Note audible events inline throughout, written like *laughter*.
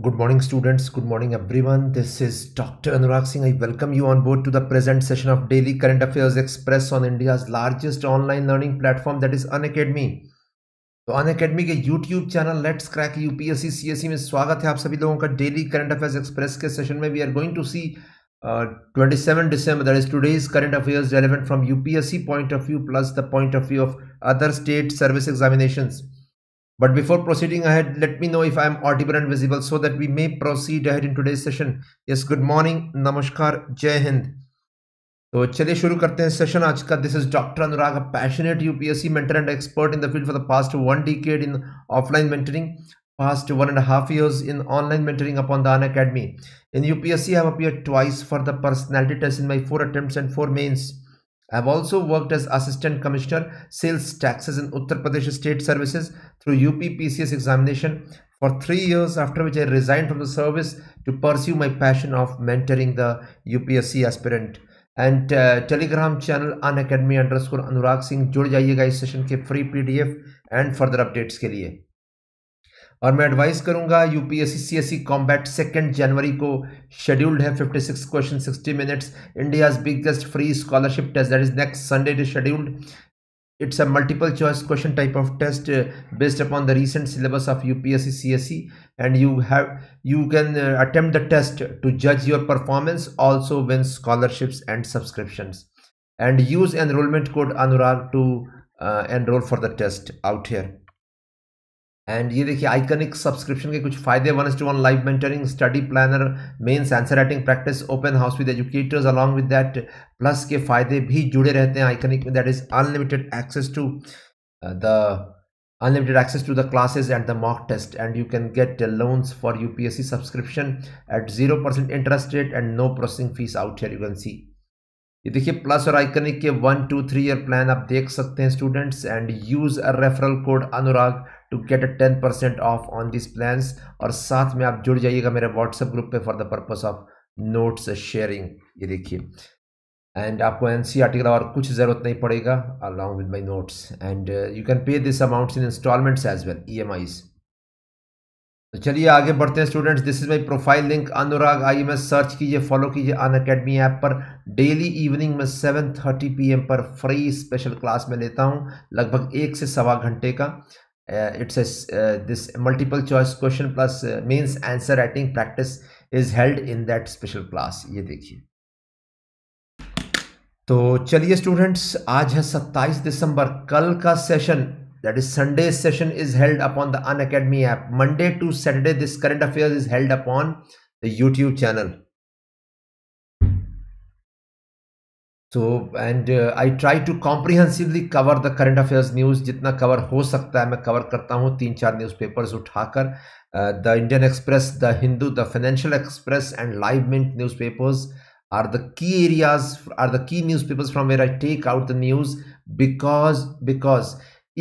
Good morning, students. Good morning, everyone. This is Dr. Anurag Singh. I welcome you on board to the present session of Daily Current Affairs Express on India's largest online learning platform, that is Unacademy. तो Unacademy के YouTube channel let's crack UPSC CSC में स्वागत है आप सभी लोगों का daily We are going to see uh, 27 December, that is today's current affairs relevant from UPSC point of view plus the point of view of other state service examinations. But before proceeding ahead, let me know if I am audible and visible so that we may proceed ahead in today's session. Yes, good morning, namaskar, jai hind. So, let's start the session. Today, this is Doctor Anurag, Anurag passionate UPSC mentor and expert in the field for the past one decade in offline past one and a half years in online mentoring upon the An Academy. In UPSC, I have appeared twice for the personality test in my four attempts and four mains. I have also worked as Assistant Commissioner Sales Taxes in Uttar Pradesh State Services through UPPCS examination for three years after which I resigned from the service to pursue my passion of mentoring the UPSC aspirant. And uh, Telegram channel Unacademy underscore Anurag Singh. Join जुड़ जाइएगा इस free PDF and further updates. और मैं advice करूंगा UPSC C combat second जनवरी को scheduled है 56 question 60 minutes India's biggest free scholarship test that is next Sunday day scheduled it's a multiple choice question type of test based upon the recent syllabus of U P S C C S C and you have you can attempt test to जज your performance also win scholarships and subscription and use enrolment code Anurag to enrol for the test out here and ये देखिए iconic subscription के कुछ फायदे one to one live mentoring study planner mains answer writing practice open house with educators along with that plus के फायदे भी जुड़े रहते हैं आइकनिक में that is unlimited access to the classes access the mock test and you can get loans for U P S C subscription at zero percent interest rate and no processing fees out here you can see ये देखिए plus और iconic के one two three year plan आप देख सकते हैं students and use referral code Anurag to get a ten percent off on this plans और साथ में आप जुड़ जाइएगा मेरे व्हाट्सएप ग्रुप पे for the purpose of notes sharing ये देखिए एंड आपको एन सी आर्टिकल और कुछ ज़रूरत नहीं पड़ेगा along with my notes and you can pay this amounts in instalments as well E M Is तो चलिए आगे बढ़ते हैं students this is my profile link Anurag I M search कीजिए फॉलो कीजिए अन अकेडमी ऐप पर डेली इवनिंग में seven thirty P M पर फ्री स्पेशल क्लास में लेता हूँ लगभग एक से सवा घंटे का Uh, it's a uh, this multiple choice question plus uh, means answer writing practice is held in that special class ये देखिए तो चलिए स्टूडेंट्स आज है 27 दिसंबर कल का session that is Sunday session is held upon the Unacademy app Monday to Saturday this current affairs is held upon the YouTube channel तो and I try to comprehensively cover the current affairs news जितना cover हो सकता है मैं cover करता हूँ तीन चार न्यूज़पेपर्स उठाकर the Indian Express the Hindu the Financial Express and Live Mint newspapers are the key areas are the key newspapers from where i take out the news because because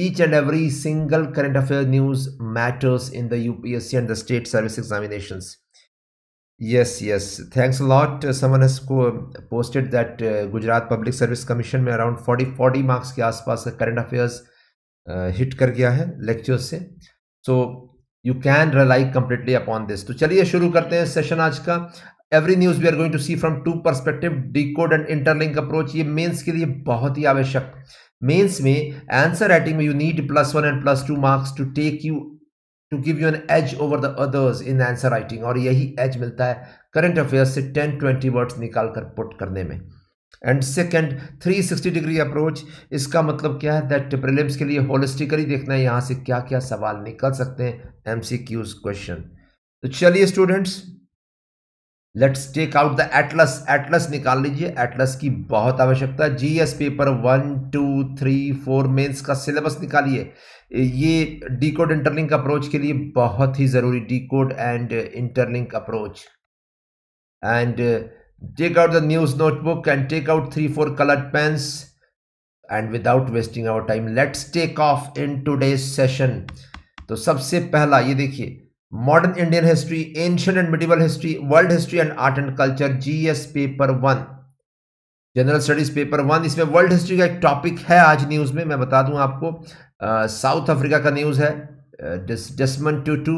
each and every single current affairs news matters in the upsc and the state service examinations yes yes thanks lot समन एस को posted that Gujarat public service commission में around forty forty marks के आसपास current affairs hit कर गया है lecture से so you can rely completely upon this तो चलिए शुरू करते हैं सेशन आज का every news we are going to see from two perspective decode and interlink approach ये मेन्स के लिए बहुत ही आवश्यक मेन्स में आंसर राइटिंग में you need plus one and plus two marks to take you to give you an edge over the others in answer writing और यही एज मिलता है करंट अफेयर्स से टेन ट्वेंटी वर्ड्स निकाल कर put करने में and second sixty degree approach इसका मतलब क्या है दैट प्रिलिम्स के लिए होलिस्टिकली देखना है यहाँ से क्या क्या सवाल निकल सकते हैं एम सी क्यूज क्वेश्चन तो चलिए students let's take out the atlas atlas निकाल लीजिए एटलस की बहुत आवश्यकता है GS paper one two three four mains का सिलेबस निकालिए ये डी कोड इंटरलिंक अप्रोच के लिए बहुत ही ज़रूरी decode and interlink approach and take out the news notebook and take out three four coloured pens and without wasting our time let's take off in today session तो सबसे पहला ये देखिए modern Indian history ancient and medieval history world history and art and culture G S paper one general studies paper one इसमें world history का एक topic है आज न्यूज़ में मैं बता दूं आपको साउथ अफ्रीका का न्यूज़ है Desmond Tutu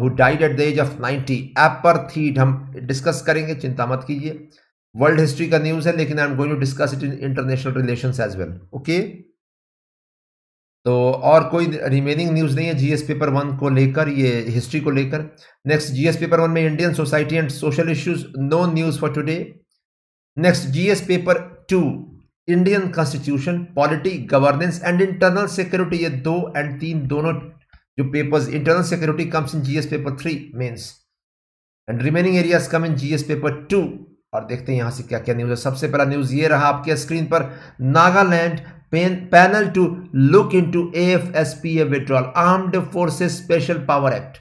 who died at the age of 90 apartheid हम डिस्कस करेंगे चिंता मत कीजिए वर्ल्ड हिस्ट्री का न्यूज़ है लेकिन I am going to discuss it in international relation as well okay तो और कोई रिमेनिंग न्यूज़ नहीं है जीएस पेपर वन को लेकर ये हिस्ट्री को लेकर नेक्स्ट जीएस पेपर वन में Indian society and social issues no news for today next GS paper two Indian constitution polity governance and internal security ये दो एंड तीन दोनों जो papers internal security comes in GS paper three mains and remaining areas come in GS paper two और देखते हैं यहां से क्या क्या न्यूज है सबसे पहला न्यूज ये रहा आपके स्क्रीन पर Nagaland panel to look into F P A withdrawal armed forces special power act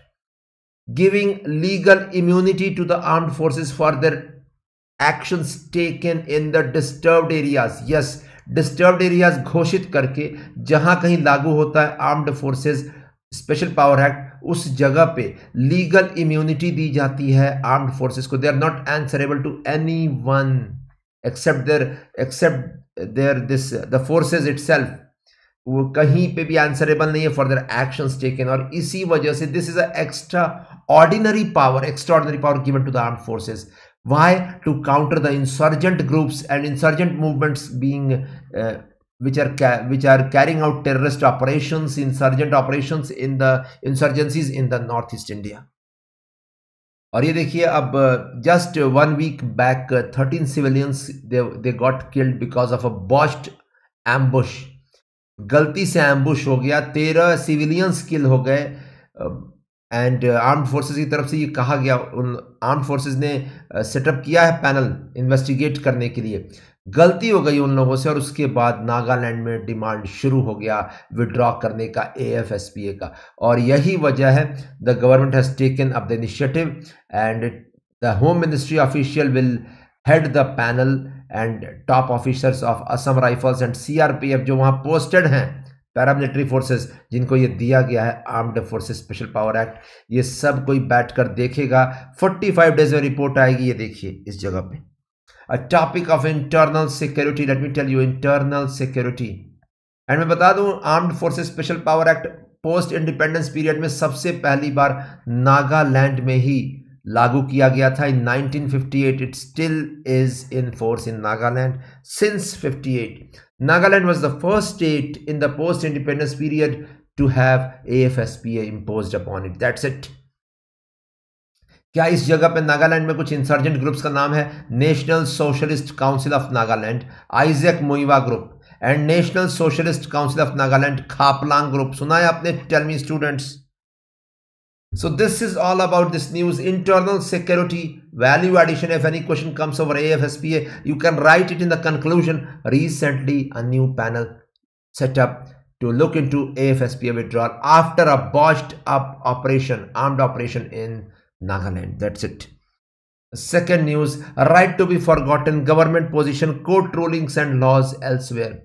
giving legal immunity to the armed forces for their actions taken in the disturb areas yes disturb areas घोषित करके जहां कहीं लागू होता है armed forces special power act उस जगह पे लीगल इम्यूनिटी दी जाती है आर्म्ड फोर्सेस को they are not answerable to any one except their except their this the forces it वो कहीं पे भी आंसरेबल नहीं है फॉर देर एक्शंस टेकन और इसी वजह से this is a extraordinary power extraordinary power given to the arm forces Why? To counter the insurgent groups and insurgent movements being uh, which are which are carrying out terrorist operations, insurgent operations in the insurgencies in the northeast India. और ये देखिए अब just one week back thirteen civilians they they got killed because of a botched ambush गलती से ambush हो गया तेरह civilians किल हो गए एंड आर्म्ड फोर्सेस की तरफ से ये कहा गया उन आर्म फोर्सेस ने सेटअप uh, किया है पैनल इन्वेस्टिगेट करने के लिए गलती हो गई उन लोगों से और उसके बाद नागालैंड में डिमांड शुरू हो गया विड्रॉ करने का A F S P A का और यही वजह है the government has taken up the initiative and the home ministry official will head the panel and top officers of Assam Rifles and CRPF जो वहाँ पोस्टेड हैं पैरामिलिट्री फोर्सेस जिनको ये दिया गया है armed forces special power act ये सब कोई बैठकर देखेगा 45 डेज में रिपोर्ट आएगी ये देखिए इस जगह पे a topic of internal security let me tell you internal security and मैं बता दूं armed forces special power act post independence period में सबसे पहली बार नागालैंड में ही लागू किया गया था in 1958 it still is in force in Nagaland since 58 Nagaland was the first state in the post-independence period to have AFSPA imposed upon it. That's it. क्या इस जगह पे नागालैंड में कुछ इंसर्जेंट ग्रुप्स का नाम है national socialist council of Nagaland Isak Muivah group and national socialist council of Nagaland Khaplang group सुना है आपने tell me students So this is all about this news internal security value addition if any question comes over AFSPA you can write it in the conclusion recently a new panel set up to look into AFSPA withdrawal after a botched up operation armed operation in Nagaland that's it second news right to be forgotten government position court rulings and laws elsewhere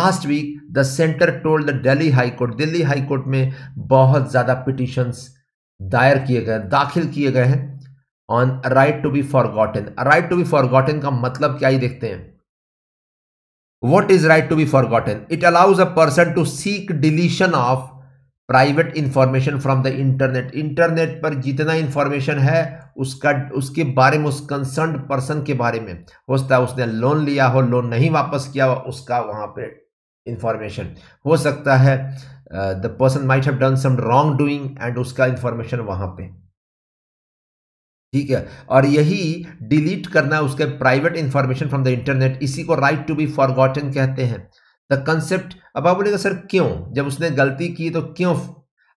last week the center told the Delhi High Court Delhi High Court me, बहुत ज़्यादा petitions दायर किए गए दाखिल किए गए हैं on right to be forgotten right to be forgotten का मतलब क्या ही देखते हैं what is right to be forgotten it allows a person to seek deletion of private information from the internet internet पर जितना इंफॉर्मेशन है उसका उसके बारे में उस कंसर्न पर्सन के बारे में हो सकता है उसने लोन लिया हो लोन नहीं वापस किया हो उसका वहां पे इंफॉर्मेशन हो सकता है the person might have done some wrong doing and उसका इंफॉर्मेशन वहां पे ठीक है और यही डिलीट करना उसके private information from the internet इसी को राइट टू बी फॉरगॉटन कहते हैं द कंसेप्ट अब आप बोलेगा सर क्यों जब उसने गलती की तो क्यों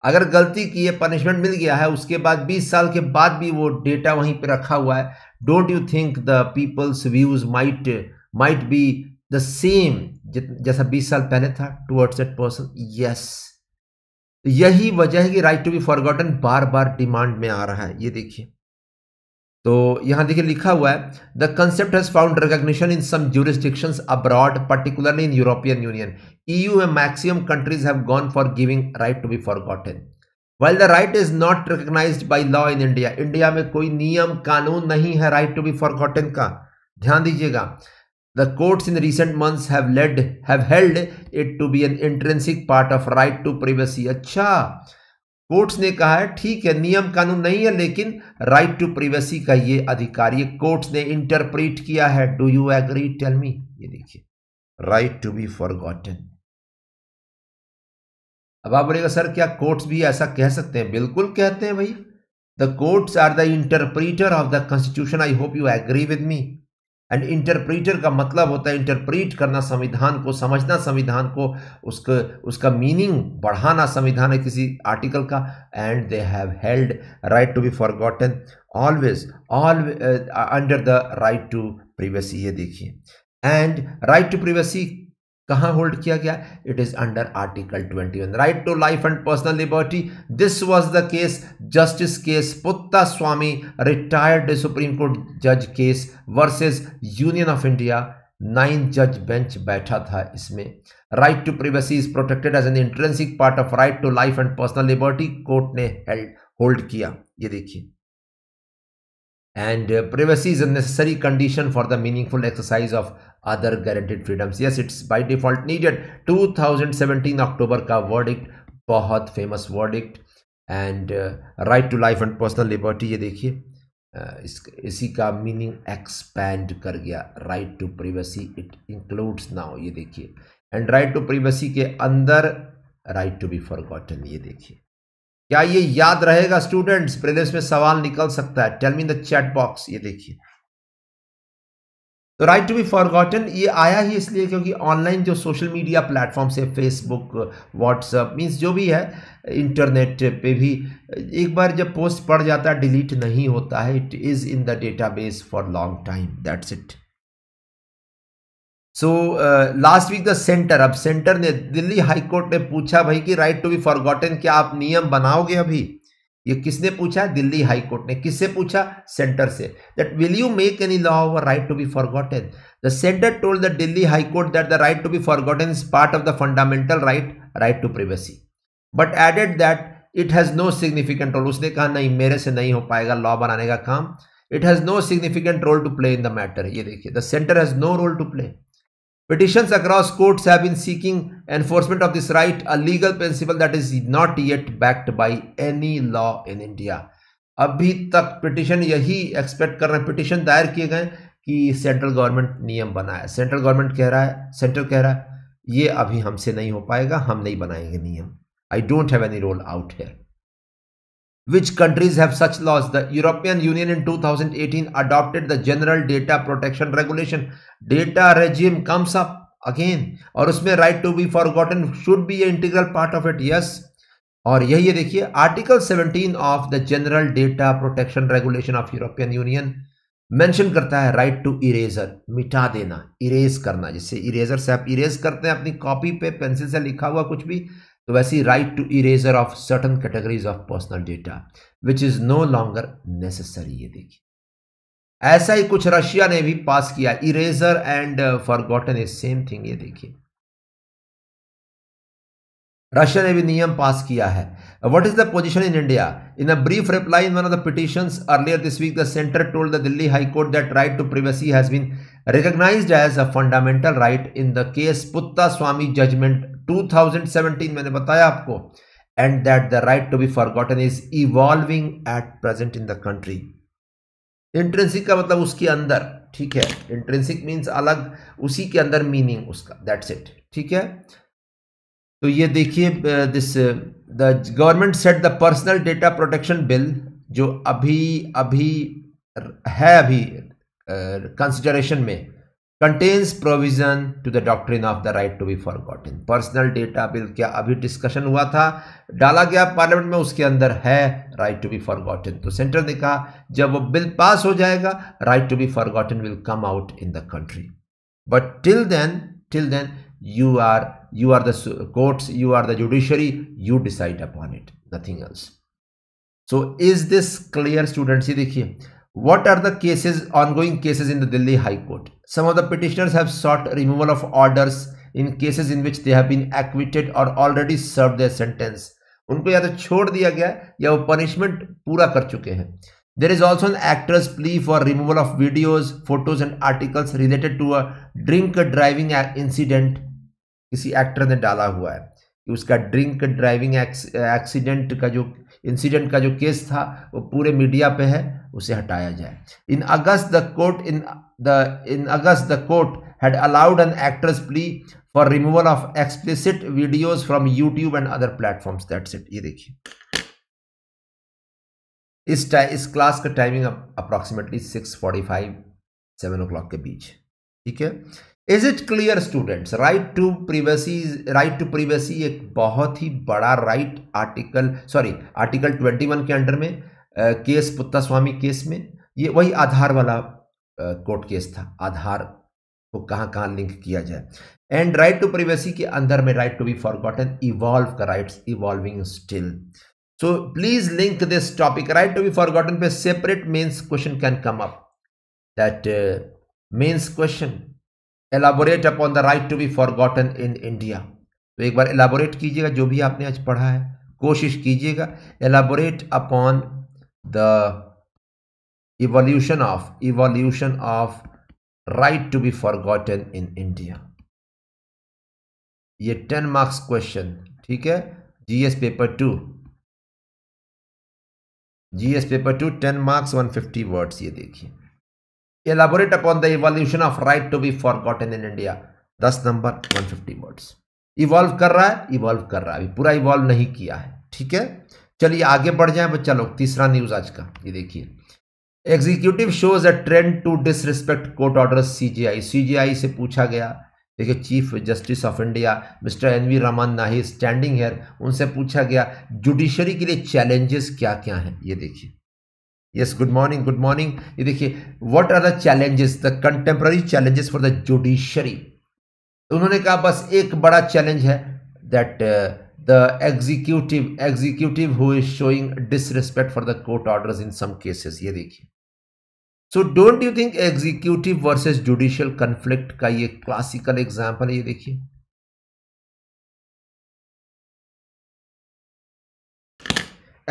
अगर गलती की है पनिशमेंट मिल गया है उसके बाद 20 साल के बाद भी वो डेटा वहीं पे रखा हुआ है don't you think the peoples views might might be the same जैसा 20 साल पहले था टूवर्ड्स एट पर्सन यस यही वजह है कि राइट टू बी फॉरगॉटन बार बार डिमांड में आ रहा है ये देखिए तो यहां देखिए लिखा हुआ है the concept has found recognition in some jurisdiction abroad particularly in European Union EU में maximum countries have gone for giving right to be forgotten well the right is not recognise by law in India India में कोई नियम कानून नहीं है right to be forgotten का ध्यान दीजिएगा The courts in recent months have led have held it to be an intrinsic part of right to privacy. अच्छा कोर्ट्स ने कहा है ठीक है नियम कानून नहीं है लेकिन राइट टू प्रिवेसी का ये अधिकार ये कोर्ट्स ने इंटरप्रीट किया है do you agree tell me ये देखिए राइट टू बी फॉर अब आप बोलेगा सर क्या कोर्ट्स भी ऐसा कह सकते हैं बिल्कुल कहते हैं भाई the courts are the interpreter of the constitution I hope you agree with me and interpreter का मतलब होता है इंटरप्रीट करना संविधान को समझना संविधान को उसके उसका मीनिंग बढ़ाना संविधान है किसी आर्टिकल का and they have held right to be forgotten always all under the right to privacy ये देखिए एंड राइट टू प्रिवेसी कहां होल्ड किया गया it is under article 21 right to life and personal liberty this was the case justice case पुत्ता Swami retired supreme court जज case versus union of India nine जज bench बैठा था इसमें right to privacy is protected as an intrinsic part of right to life and personal liberty court ने held hold किया ये देखिए and uh, privacy is a necessary condition for the meaningful exercise of other guaranteed freedoms yes it's by default needed 2017 october ka verdict बहुत famous verdict and right to life and personal liberty ये देखिए uh, इस इसी का meaning expand कर गया right to privacy it includes now ये देखिए एंड राइट टू प्रिवेसी के अंदर राइट टू बी फॉरगॉटन ये देखिए क्या ये याद रहेगा स्टूडेंट्स प्रदेश में सवाल निकल सकता है tell me the chat box ये देखिए तो राइट टू बी फॉरगॉटन ये आया ही इसलिए क्योंकि ऑनलाइन जो सोशल मीडिया प्लेटफॉर्म से फेसबुक व्हाट्सअप मीन्स जो भी है इंटरनेट पे भी एक बार जब पोस्ट पड़ जाता है डिलीट नहीं होता है it is in the database for long time that's it so last week the centre अब सेंटर ने दिल्ली हाई कोर्ट ने पूछा भाई कि राइट टू बी फॉरगॉटन क्या आप नियम बनाओगे अभी ये किसने पूछा दिल्ली हाई कोर्ट ने किससे पूछा सेंटर से that will you make any law over right to be forgotten the centre told the Delhi high court that the right to be forgotten is part of the fundamental right right to privacy but added that it has no significant role उसने कहा नहीं मेरे से नहीं हो पाएगा law बनाने का काम it has no significant role to play in the matter ये देखिए the centre has no role to play Petitions across courts have been seeking enforcement of this right, a legal principle that is not yet backed by any law in India. अभी तक petition यही expect कर रहे हैं petition दायर किए गए कि सेंट्रल गवर्नमेंट नियम बनाए सेंट्रल गवर्नमेंट कह रहा है सेंट्रल कह रहा है ये अभी हमसे नहीं हो पाएगा हम नहीं बनाएंगे नियम I don't have any role out here Which countries have such laws? The European Union in 2018 adopted the General Data Protection Regulation. Data regime comes up again और उसमें right to be forgotten should be a integral part of it yes और यही देखिए Article 17 of the General Data Protection Regulation of European Union mention करता है right to eraser मिटा देना erase करना जिससे इरेजर से आप इरेज करते हैं अपनी कॉपी पे पेंसिल से लिखा हुआ कुछ भी तो वैसे ही right to erasure of certain categories of personal data which is no longer necessary ये देखिए ऐसा ही कुछ रशिया ने भी पास किया erasure and forgotten same thing ये देखिए रशिया ने भी नियम पास किया है what is the position in India in a brief reply in one of the petition earlier this week the centre told the Delhi high court that right to privacy has been recognised as a fundamental right in the case पुत्ता Swamy judgement 2017 मैंने बताया आपको and that the right to be forgotten is evolving at present in the country intrinsic का मतलब उसके अंदर ठीक है intrinsic means अलग उसी के अंदर मीनिंग उसका दैट्स इट ठीक है तो ये देखिए this the government set the personal data protection bill जो अभी अभी है अभी कंसिडरेशन uh, में contains provision to the doctrine of the right to be forgotten personal data bill क्या अभी डिस्कशन हुआ था डाला गया पार्लियामेंट में उसके अंदर है राइट टू बी फॉरगॉटन तो सेंटर ने कहा जब वो बिल पास हो जाएगा right to be forgotten will come out in the country but till then till then you are you are the courts you are the judiciary you decide upon it nothing else so is this clear students ये देखिए What are the cases, ongoing cases in the Delhi High Court? Some of the petitioners have sought removal of orders in cases in which they have been acquitted or already served their sentence. उनको या तो छोड़ दिया गया या वो punishment पूरा कर चुके हैं there is also an actor's plea for removal of videos photos and articles related to a drink driving incident किसी एक्टर ने डाला हुआ है कि उसका ड्रिंक ड्राइविंग एक्सीडेंट का जो इंसिडेंट का जो केस था वो पूरे मीडिया पे है उसे हटाया जाए in August the court in the in August the court had allowed an actress plea for removal of explicit videos from YouTube and other platform that's it ये देखिए इस इस क्लास का timing approximately six forty five seven o'clock के बीच ठीक है is it clear students right to privacy right to privacy एक बहुत ही बड़ा right article sorry article twenty one के अंडर में केस पुत्ता स्वामी केस में ये वही आधार वाला कोर्ट केस था आधार को कहाँ कहाँ लिंक किया जाए एंड राइट टू प्राइवेसी के अंदर में right to be forgotten evolve का rights evolving still so please link this topic right to be forgotten पे separate mains question can come up that uh, mains question elaborate upon the right to be forgotten in India तो एक बार elaborate कीजिएगा जो भी आपने आज पढ़ा है कोशिश कीजिएगा elaborate upon the evolution of evolution of right to be forgotten in India. ये टेन मार्क्स क्वेश्चन ठीक है GS paper two GS paper two ten marks one fifty words ये देखिए elaborate upon the evolution of right to be forgotten in India दस number one fifty words evolve कर रहा है evolve कर रहा है अभी पूरा इवॉल्व नहीं किया है ठीक है चलिए आगे बढ़ जाए चलो तीसरा न्यूज आज का ये देखिए executive shows a trend to disrespect court order CJI CJI से पूछा गया देखिए chief justice of India mister N V Raman नाही स्टैंडिंग हेयर उनसे पूछा गया जुडिशरी के लिए चैलेंजेस क्या क्या हैं ये देखिए yes good morning good morning ये देखिए what are the challenges the contemporary challenges for the judiciary उन्होंने कहा बस एक बड़ा चैलेंज है that the executive executive who is showing disrespect for the court orders in some cases ये देखिए so don't you think executive versus judicial conflict का ये क्लासिकल एग्जाम्पल ये देखिए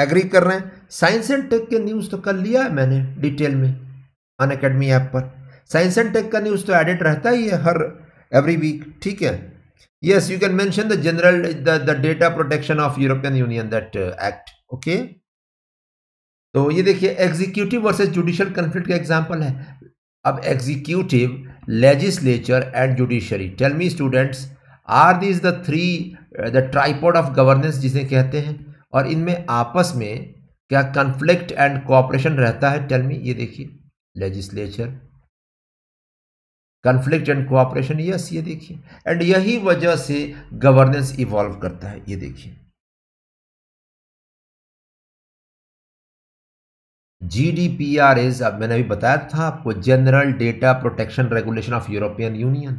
एग्री कर रहे हैं साइंस एंड टेक के न्यूज़ तो कल लिया है मैंने डिटेल में अन अकेडमी ऐप पर साइंस एंड टेक का न्यूज़ तो एडिट रहता ही है हर एवरी वीक ठीक है yes you can mention the general the, the data protection of european union that uh, act okay तो ये देखिए एग्जीक्यूटिव वर्सेस जुडिशियल कॉन्फ्लिक्ट का एग्जांपल है अब executive legislature and judiciary tell me students are this the three the tripod of governance जिसे कहते हैं और इनमें आपस में क्या कंफ्लिक्ट एंड कॉपरेशन रहता है टेल मी ये देखिए legislature conflict and cooperation yes ये देखिए एंड यही वजह से गवर्नेंस इवॉल्व करता है ये देखिए G D P R is अब मैंने अभी बताया था आपको general data protection regulation of European Union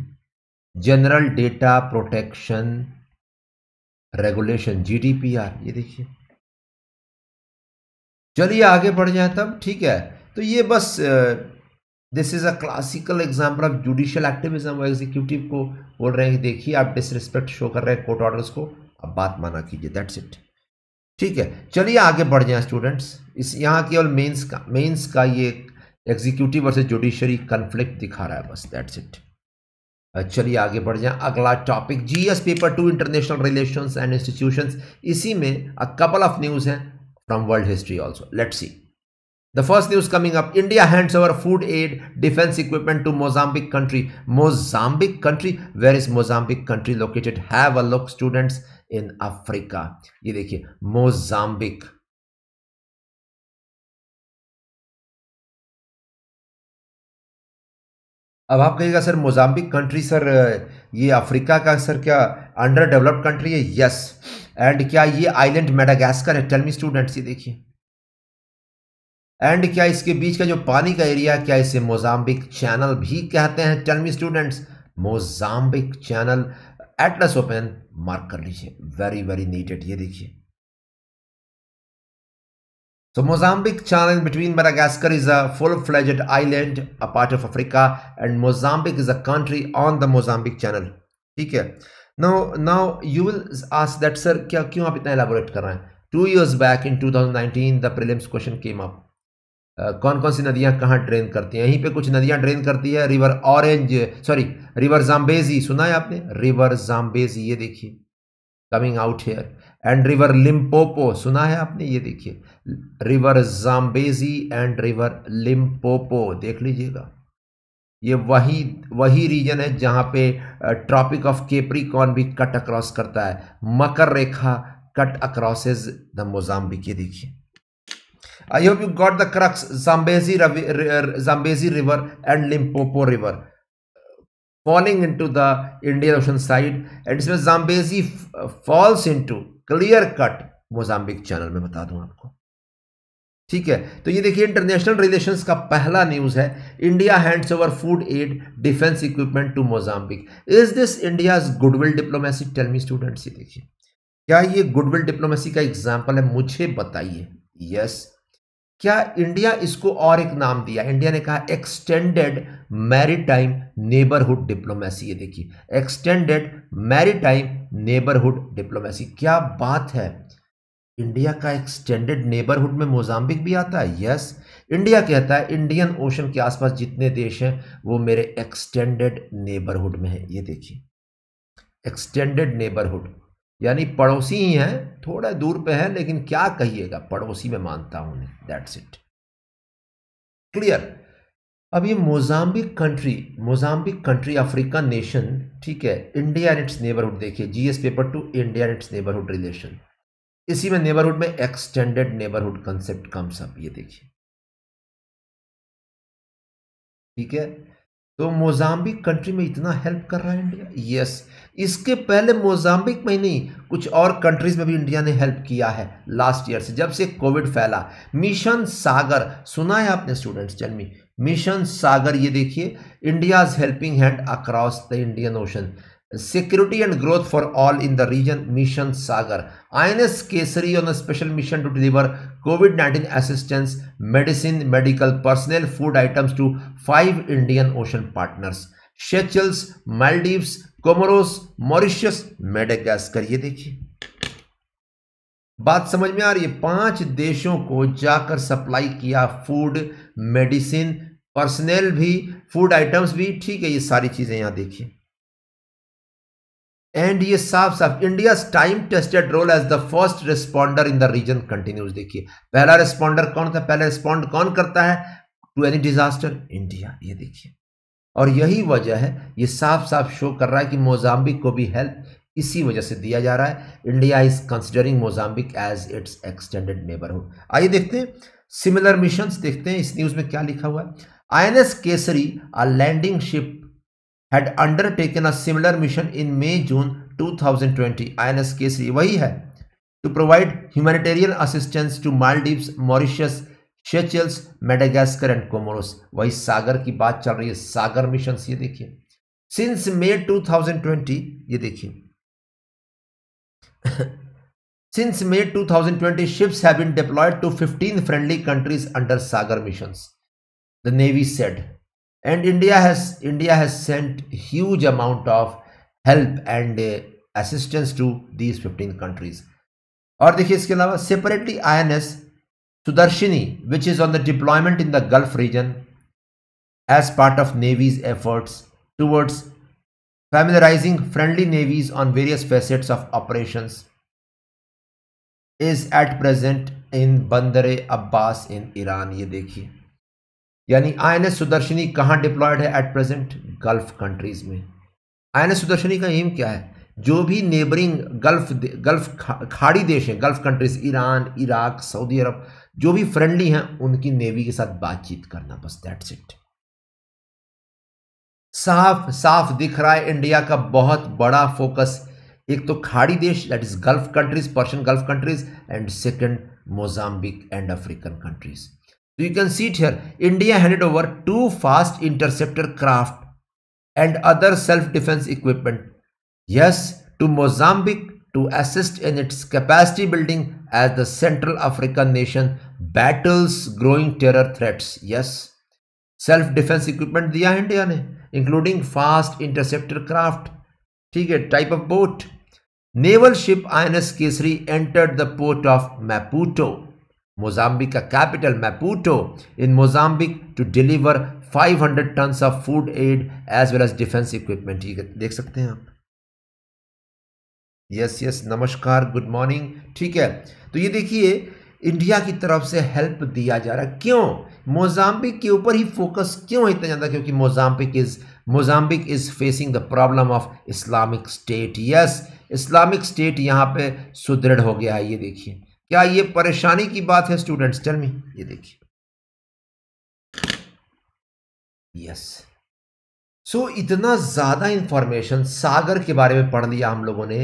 general data protection regulation G D P R ये देखिए चलिए आगे बढ़ जाए तब ठीक है तो ये बस this is a classical example of judicial activism executive को बोल रहे हैं देखिए आप डिसरिस्पेक्ट शो कर रहे हैं कोर्ट ऑर्डर्स को अब बात माना कीजिए दैट्स इट ठीक है चलिए आगे बढ़ जाए स्टूडेंट्स इस यहाँ केवल मेंस का मेंस का ये एग्जीक्यूटिव और जुडिशरी कन्फ्लिक्ट दिखा रहा है बस दैट्स इट चलिए आगे बढ़ जाए अगला topic GS paper two international relations and institutions इसी में अ कपल ऑफ न्यूज़ हैं from world history also let's see The first news coming up, India hands over food aid, defense equipment to Mozambique country. Mozambique country, where is Mozambique country located? Have a look students in Africa. ये देखिए mozambique अब आप कहिएगा sir Mozambique country sir ये Africa का sir क्या under developed country है yes and क्या ये आइलैंड मेडागास्कर है टेल मी स्टूडेंट्स ये देखिए एंड क्या इसके बीच का जो पानी का एरिया क्या इसे मोजाम्बिक चैनल भी कहते हैं टर्मी students Mozambique channel atlas open mark कर लीजिए वेरी वेरी नीट एट ये देखिए so Mozambique channel between Madagascar is a full fledged island a part of Africa and Mozambique is a country on the Mozambique channel ठीक है no now you will ask that sir क्या क्यों आप इतना elaborate कर रहे हैं two years back in two thousand nineteen the prelims question came up कौन कौन सी नदियां कहाँ ड्रेन करती हैं यहीं पे कुछ नदियां ड्रेन करती है river orange sorry river Zambezi सुना है आपने रिवर जाम्बेजी ये देखिए coming out here and river Limpopo सुना है आपने ये देखिए river Zambezi and river Limpopo देख लीजिएगा ये वही वही रीजन है जहाँ पे ट्रॉपिक ऑफ केप्रिकॉन भी कट अक्रॉस करता है मकर रेखा कट अक्रॉसेज द मोजाम्बिक ये देखिए hope you got the crux Zambezi Zambezi river and Limpopo river falling in to the Indian Ocean side and इसमें falls in to clear cut Mozambique channel में बता दूं आपको ठीक है तो ये देखिए इंटरनेशनल रिलेशंस का पहला न्यूज है India hands over food aid defence equipment to Mozambique is this India goodwill diplomacy tell me students ये देखिए क्या ये गुडविल डिप्लोमेसी का एग्जाम्पल है मुझे बताइए यस yes, क्या इंडिया इसको और एक नाम दिया इंडिया ने कहा एक्सटेंडेड मैरीटाइम नेबरहुड डिप्लोमेसी ये देखिए एक्सटेंडेड मैरीटाइम नेबरहुड डिप्लोमेसी क्या बात है इंडिया का एक्सटेंडेड नेबरहुड में मोजाम्बिक भी आता है यस इंडिया कहता है इंडियन ओशन के आसपास जितने देश हैं वो मेरे एक्सटेंडेड नेबरहुड में है ये देखिए एक्सटेंडेड नेबरहुड यानी पड़ोसी ही हैं थोड़ा दूर पे है लेकिन क्या कहिएगा पड़ोसी में मानता हूं उन्हें दैट्स इट क्लियर अब ये Mozambique country Mozambique country Africa nation ठीक है इंडिया एंड इट्स नेबरहुड देखिए GS paper two India and its neighbourhood relation इसी में नेबरहुड में extended neighbourhood concept comes up ये देखिए ठीक है तो मोजाम्बिक कंट्री में इतना हेल्प कर रहा है इंडिया यस yes. इसके पहले मोजाम्बिक में नहीं कुछ और कंट्रीज में भी इंडिया ने हेल्प किया है लास्ट ईयर से जब से कोविड फैला मिशन सागर सुना है आपने स्टूडेंट्स जन्मी मिशन सागर ये देखिए India helping hand across the Indian Ocean security and growth for all in the region mission Sagar I N S Kesari on special mission to deliver covid nineteen assistance medicine medical personal food items to five Indian Ocean partners Seychelles Maldives Comoros Mauritius Madagascar ये देखिए बात समझ में आ रही है पांच देशों को जाकर सप्लाई किया फूड मेडिसिन पर्सनल भी फूड आइटम्स भी ठीक है ये सारी चीजें यहां देखिए एंड ये साफ साफ India time tested role as the first responder in the region continues देखिए पहला रिस्पॉन्डर कौन था पहला रिस्पॉन्ड कौन करता है टू एनी डिजास्टर इंडिया ये देखिए और यही वजह है ये साफ साफ शो कर रहा है कि मोजाम्बिक को भी हेल्प इसी वजह से दिया जा रहा है India is considering Mozambique as its extended neighbourhood आइए देखते हैं सिमिलर मिशन देखते हैं इस न्यूज में क्या लिखा हुआ है I N S Kesari a landing ship had undertaken a similar mission in May June 2020 INS Kesari वही है to provide humanitarian assistance to Maldives Mauritius Seychelles Madagascar and Comoros वही सागर की बात चल रही है सागर मिशन ये देखिए सिंस मे 2020 ये देखिए since May 2020 ships have been deployed to 15 friendly countries under Sagar mission the navy said and India has India has sent huge amount of help and assistance to these 15 countries और देखिए इसके अलावा separately I Sudarshini, which is on the deployment in the Gulf region as part of Navy's efforts towards familiarizing friendly navies on various facets of operations, is at present in बंदर Abbas in Iran. ये देखिए यानी आई N S सुदर्शनी कहाँ diploid है at present gulf countries में आई N S सुदर्शनी का M क्या है जो भी नेबरिंग गल्फ गल्फ खाड़ी देश हैं gulf countries Iran Iraq Saudi Arabia जो भी फ्रेंडली हैं उनकी नेवी के साथ बातचीत करना बस दैट्स इट साफ साफ दिख रहा है इंडिया का बहुत बड़ा फोकस एक तो खाड़ी देश that is gulf countries Persian gulf countries and second Mozambique and African countries तो you can see it here India handed over two fast interceptor craft and other self defence equipment yes to Mozambique to assist in its capacity building as the Central African nation battles growing terror threats. Yes, self defense equipment the India ne, including fast interceptor craft, ticket type of boat. Naval ship INS Kesri entered the port of Maputo, Mozambique capital Maputo in Mozambique to deliver 500 tons of food aid as well as defense equipment. Dekh sakte hain yes yes नमस्कार good morning ठीक है तो ये देखिए India की तरफ से help दिया जा रहा है क्यों मोजाम्बिक के ऊपर ही फोकस क्यों इतना ज़्यादा क्योंकि Mozambique is Mozambique is facing the problem of Islamic State yes Islamic State यहाँ पे सुदृढ़ हो गया है ये देखिए क्या ये परेशानी की बात है स्टूडेंट्स टेल मी ये देखिए यस सो so, इतना ज़्यादा इन्फॉर्मेशन सागर के बारे में पढ़ लिया हम लोगों ने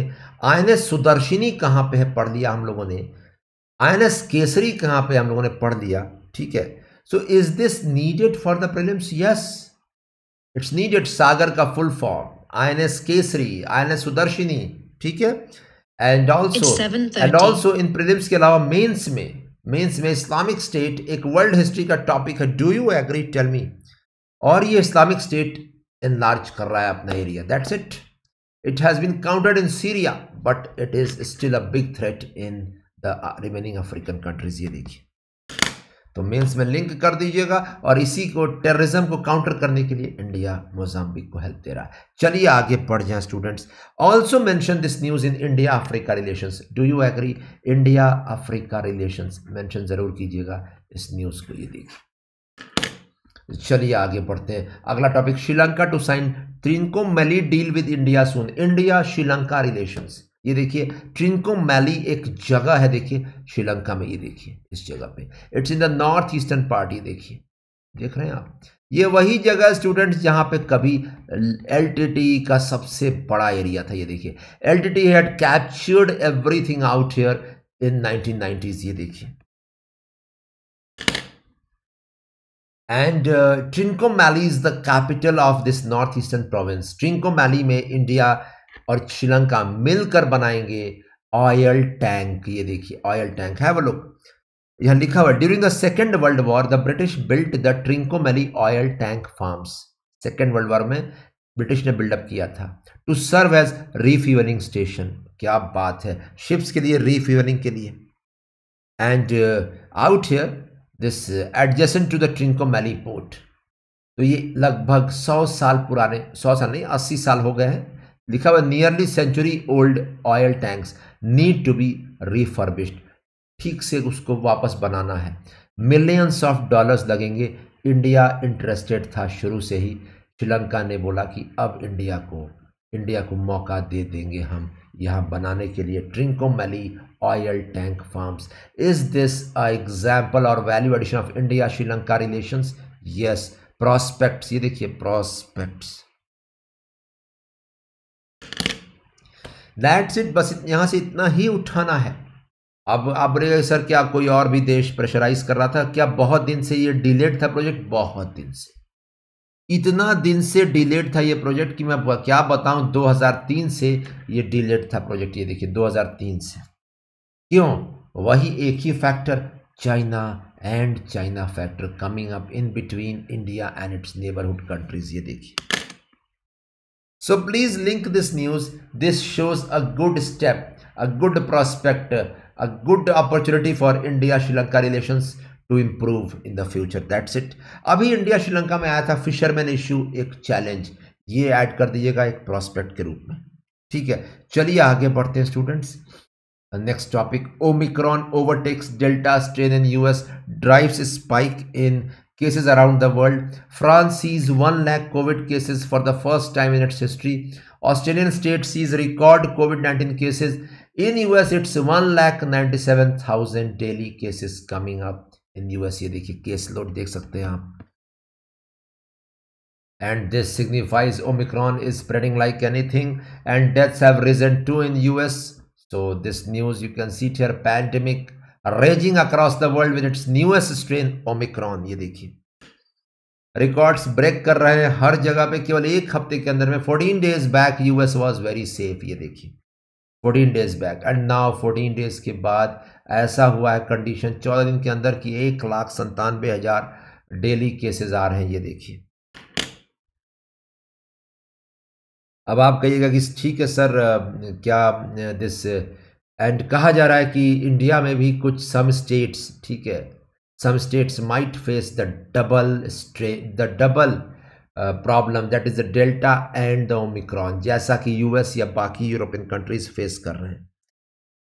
आई एन सुदर्शिनी कहाँ पे है पढ़ लिया हम लोगों ने आई केसरी कहाँ पे हम लोगों ने पढ़ लिया ठीक है so is this needed for the prelims yes it's needed Sagar का full form I Kesari I Sudarshini ठीक है and also and also in prelims के अलावा मेन्स में मेन्स में इस्लामिक स्टेट एक वर्ल्ड हिस्ट्री का टॉपिक है do you agree tell me और ये इस्लामिक स्टेट इनलार्ज कर रहा है अपना area that's it it has been counted in Syria but it is still a big threat in the remaining African countries ये देखिए तो मेल्स में लिंक कर दीजिएगा और इसी को टेररिज्म को काउंटर करने के लिए इंडिया मोजाम्बिक को हेल्प दे रहा है चलिए आगे पढ़ जाए students also mention this news in India Africa relations do you agree India Africa relations mention जरूर कीजिएगा इस न्यूज़ को ये देखिए चलिए आगे बढ़ते हैं अगला टॉपिक श्रीलंका टू साइन ट्रिंको मैली deal with India soon India Sri Lanka relations ये देखिए ट्रिंको मैली एक जगह है देखिए श्रीलंका में ये देखिए इस जगह पे it's in the north eastern party देखिए देख रहे हैं आप ये वही जगह स्टूडेंट्स जहाँ पे कभी एल का सबसे बड़ा एरिया था ये देखिए L T T had captured everything out here in nineteen ये देखिए and is the capital of this north eastern province Trincomalee में इंडिया और श्रीलंका मिलकर बनाएंगे ऑयल टैंक ये देखिए ऑयल टैंक है वो लोग यहां लिखा हुआ during the second world war the British built the Trincomalee oil tank farms second world war में ब्रिटिश ने बिल्डअप किया था to serve as refuelling station क्या बात है शिप्स के लिए रिफ्यूलिंग के लिए and out here this adjacent to the Trincomalee port तो ये लगभग सौ साल पुराने सौ साल नहीं अस्सी साल हो गए हैं लिखा हुआ nearly century old oil tanks need to be refurbished ठीक से उसको वापस बनाना है मिलियंस ऑफ डॉलर्स लगेंगे इंडिया इंटरेस्टेड था शुरू से ही श्रीलंका ने बोला कि अब इंडिया को इंडिया को मौका दे देंगे हम यहाँ बनाने के लिए Trincomalee oil tank farms is this example और value addition of India Sri Lanka relations yes prospects ये देखिए प्रॉस्पेक्ट्स दैट्स इट बस यहां से इतना ही उठाना है अब अब रे सर क्या कोई और भी देश प्रेशराइज कर रहा था क्या बहुत दिन से ये डिलेड था प्रोजेक्ट बहुत दिन से इतना दिन से डिलेड था ये प्रोजेक्ट कि मैं क्या बताऊं 2003 से ये डिलेड था प्रोजेक्ट ये देखिए 2003 से क्यों वही एक ही factor China and China factor coming up in between India and its neighbourhood countries ये देखिए so please link this news this shows a good step a good prospect a good opportunity for India Sri Lanka relations to improve in the future that's it अभी India Sri Lanka में आया था fisherman issue एक challenge ये add कर दीजिएगा एक prospect के रूप में ठीक है चलिए आगे बढ़ते हैं students next topic Omicron overtakes delta strain in US drives spike in cases around the world France sees one lakh covid cases for the first time in its history Australian state sees record covid nineteen cases in US it's one lakh ninety seven thousand daily cases coming up in US ये देखिए case load देख सकते हैं आप and this signifies omicron is spreading like anything and deaths have risen too in us so this news you can see here pandemic raging across the world with its newest strain omicron ये देखिए records break कर रहे हैं हर जगह पे केवल एक हफ्ते के अंदर में 14 days back US was very safe ये देखिए 14 days back and now 14 days के बाद ऐसा हुआ है कंडीशन चौदह दिन के अंदर कि एक लाख संतानवे हज़ार डेली केसेज आ रहे हैं ये देखिए अब आप कहिएगा कि ठीक है सर क्या दिस एंड कहा जा रहा है कि इंडिया में भी कुछ सम स्टेट्स ठीक है some states might face the double stray the double problem that is the delta and the Omicron जैसा कि यूएस या बाकी यूरोपियन कंट्रीज फेस कर रहे हैं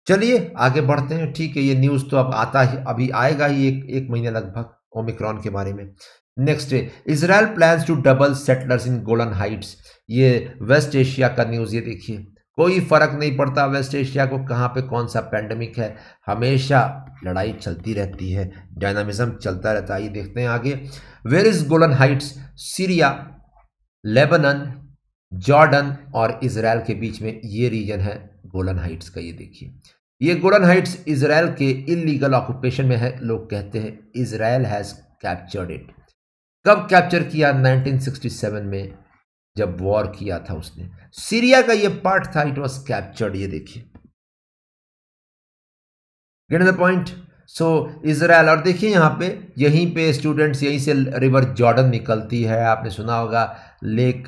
चलिए आगे बढ़ते हैं ठीक है ये न्यूज़ तो अब आता ही अभी आएगा ही एक एक महीने लगभग ओमिक्रॉन के बारे में next Israel plans to double settlers in Golan Heights ये वेस्ट एशिया का न्यूज़ ये देखिए कोई फर्क नहीं पड़ता वेस्ट एशिया को कहाँ पे कौन सा पैंडमिक है हमेशा लड़ाई चलती रहती है डायनामिज्म चलता रहता है ये देखते हैं आगे where is Golan Heights Syria Lebanon Jordan और इसराइल के बीच में ये रीजन है गोलन हाइट्स का ये देखिए ये गोलन हाइट्स इसराइल के इलीगल ऑक्यूपेशन में है लोग कहते हैं इसराइल हैज़ कैप्चर्ड इट कब कैप्चर किया 1967 में जब वॉर किया था उसने सीरिया का ये पार्ट था इट वाज कैप्चर्ड ये देखिए get the point so Israel और देखिए यहाँ पे यहीं पे स्टूडेंट्स यहीं से रिवर जॉर्डन निकलती है आपने सुना होगा lake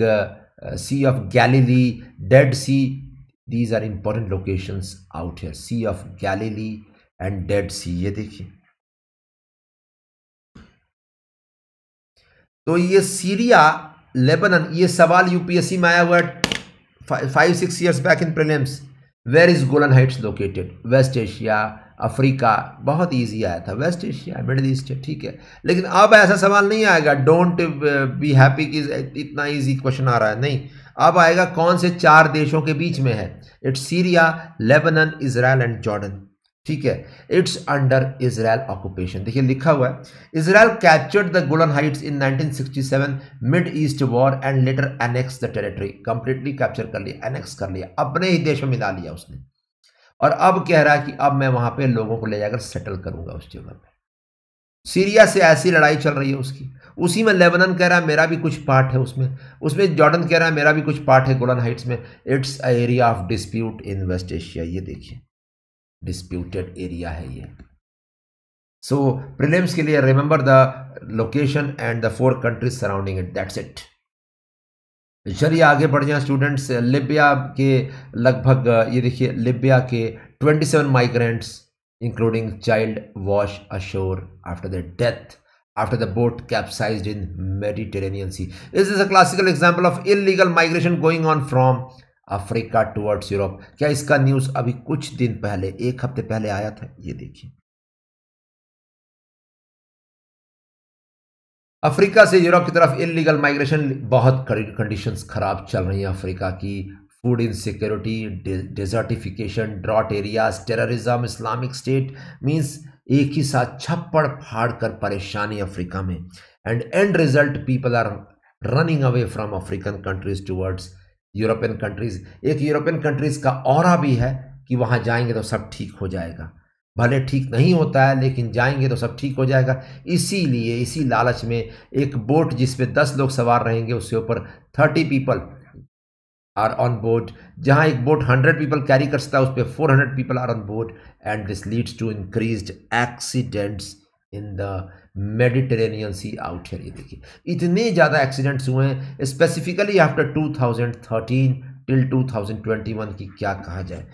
Sea of Galilee Dead Sea these are important location out here Sea of Galilee and Dead Sea ये देखिए तो ये सीरिया लेबनन ये सवाल यूपीएससी में आया हुआ five six years back in prelims where is Golan Heights located West Asia Africa बहुत इजी आया था वेस्ट एशिया मिडल ईस्ट ठीक है लेकिन अब ऐसा सवाल नहीं आएगा डोंट बी हैप्पी कि इतना इजी क्वेश्चन आ रहा है नहीं अब आएगा कौन से चार देशों के बीच में है it's Syria Lebanon Israel and Jordan ठीक है इट्स अंडर इसराइल ऑक्यूपेशन देखिए लिखा हुआ है Israel captured the Golan Heights in 1967 Mid East war and later annex the territory completely capture कर लिया एनेक्स कर लिया अपने ही देश में मिला लिया उसने और अब कह रहा है कि अब मैं वहां पे लोगों को ले जाकर सेटल करूंगा उस जगह पे सीरिया से ऐसी लड़ाई चल रही है उसकी उसी में लेबनन कह रहा है मेरा भी कुछ पार्ट है उसमें उसमें जॉर्डन कह रहा है मेरा भी कुछ पार्ट है गोलन हाइट्स में it's a area of dispute in West Asia ये देखिए डिस्प्यूटेड एरिया है ये सो so, प्रीलिम्स के लिए remember the location and the four countries surrounding it that's it चलिए आगे बढ़ जाए स्टूडेंट्स लिबिया के लगभग ये देखिए लिबिया के 27 migrants including child wash ashore after the death after the boat capsized in Mediterranean Sea. Is a classical example of illegal migration going on from Africa towards Europe क्या इसका न्यूज़ अभी कुछ दिन पहले एक हफ्ते पहले आया था ये देखिए अफ्रीका से यूरोप की तरफ इलीगल माइग्रेशन बहुत कंडीशंस खराब चल रही है अफ्रीका की food insecurity desertification drought areas terrorism Islamic State means एक ही साथ छप्पड़ फाड़ कर परेशानी अफ्रीका में and end result people are running away from African countries towards European countries एक यूरोपियन कंट्रीज का और भी है कि वहाँ जाएंगे तो सब ठीक हो जाएगा भले ठीक नहीं होता है लेकिन जाएंगे तो सब ठीक हो जाएगा इसीलिए इसी लालच में एक बोट जिसपे दस लोग सवार रहेंगे उसके ऊपर thirty people are on board जहाँ एक बोट 100 पीपल कैरी कर सकता है उस पर four hundred people are on board and this leads to increase accidents in the Mediterranean Sea out here ये देखिए इतने ज़्यादा एक्सीडेंट्स हुए हैं स्पेसिफिकली आफ्टर 2013 टिल 2021 की क्या कहा जाए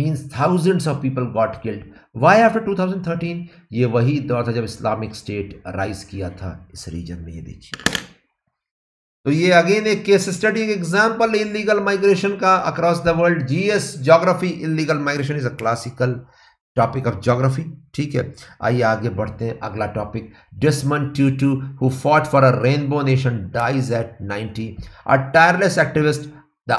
means thousands of people got killed why after 2013 ये वही दौर था जब इस्लामिक स्टेट राइज किया था इस रीजन में ये देखिए तो ये अगेन एक केस स्टडी एक एग्जाम्पल इलीगल माइग्रेशन का across the world GS geography illegal migration is a classical topic of geography ठीक है आइए आगे बढ़ते हैं अगला topic Desmond Tutu who fought for a rainbow nation dies at 90 a tireless activist the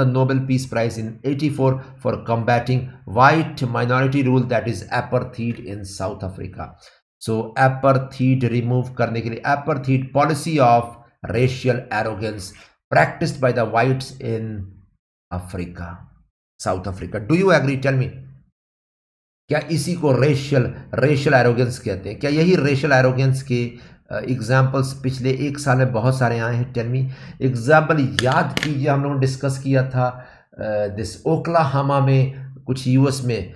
the Nobel Peace Prize in eighty four for 84 white minority rule that is apar is in South Africa so apar apartheid remove करने के लिए apartheid policy of racial arrogance practiced by the whites in Africa, South Africa. Do you agree? Tell me. क्या इसी को racial racial arrogance कहते हैं क्या यही रेशियल एरोगेंस के एग्जाम्पल्स पिछले एक साल में बहुत सारे आए हैं टेलमी एग्जाम्पल याद कीजिए हम लोगों ने डिस्कस किया था दिस uh, ओकलाहामा में कुछ यूएस में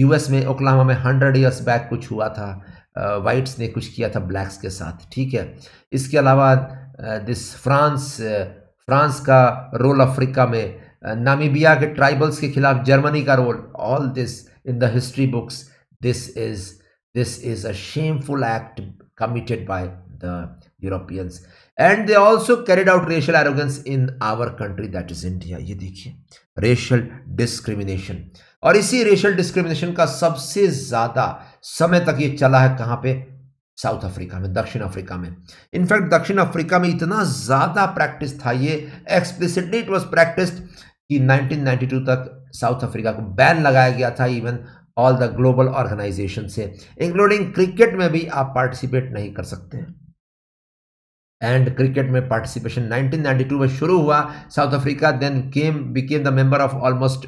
यूएस में ओकलाहामा में हंड्रेड ईयर्स बैक कुछ हुआ था वाइट्स uh, ने कुछ किया था ब्लैक्स के साथ ठीक है इसके अलावा दिस फ्रांस फ्रांस का रोल अफ्रीका में नामीबिया के ट्राइबल्स के खिलाफ जर्मनी का role all this in the history books this is this is a shameful act committed by the Europeans and they also carried out racial arrogance in our country that is India ये देखिए racial discrimination और इसी racial discrimination का सबसे ज्यादा समय तक ये चला है कहाँ पे साउथ अफ्रीका में दक्षिण अफ्रीका में इनफैक्ट दक्षिण अफ्रीका में इतना ज़्यादा प्रैक्टिस था ये एक्सप्लिसिटली इट वॉज प्रैक्टिस कि 1992 तक साउथ अफ्रीका को बैन लगाया गया था even all the global organisation से इंक्लूडिंग क्रिकेट में भी आप पार्टिसिपेट नहीं कर सकते हैं एंड क्रिकेट में पार्टिसिपेशन 1992 में शुरू हुआ South Africa then came became the member of almost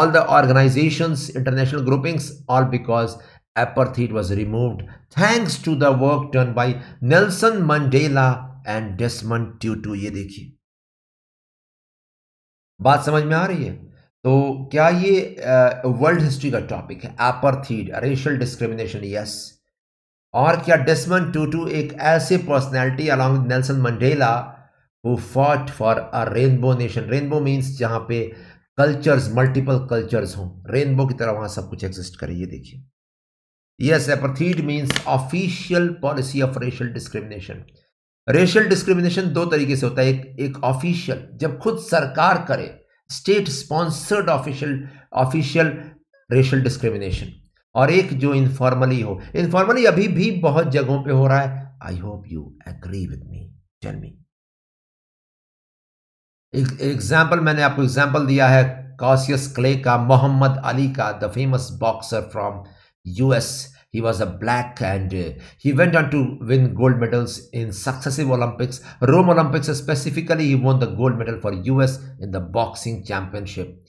all the organisations international groupings all because apartheid was removed thanks to the work done by Nelson Mandela and Desmond Tutu ये देखिए बात समझ में आ रही है तो क्या ये वर्ल्ड हिस्ट्री का टॉपिक है एपरथीड रेशियल डिस्क्रिमिनेशन यस और क्या डेस्मन टूटू एक ऐसे personality along Nelson Mandela who fought for a rainbow nation rainbow means जहां पे कल्चर्स मल्टीपल कल्चर्स हों रेनबो की तरह वहां सब कुछ एग्जिस्ट करे ये देखिए Yes, apartheid means official policy of racial discrimination. Racial discrimination दो तरीके से होता है एक एक ऑफिशियल जब खुद सरकार करे state sponsored official official racial discrimination और एक जो इनफॉर्मली हो इनफॉर्मली अभी भी बहुत जगहों पे हो रहा है I hope you agree with me tell me एक एग्जाम्पल मैंने आपको एग्जाम्पल दिया है कॉसियस क्ले का मोहम्मद अली का the famous boxer from US. He was a black and uh, he went on to win gold medals in successive Olympics. Rome Olympics specifically, he won the gold medal for US in the boxing championship.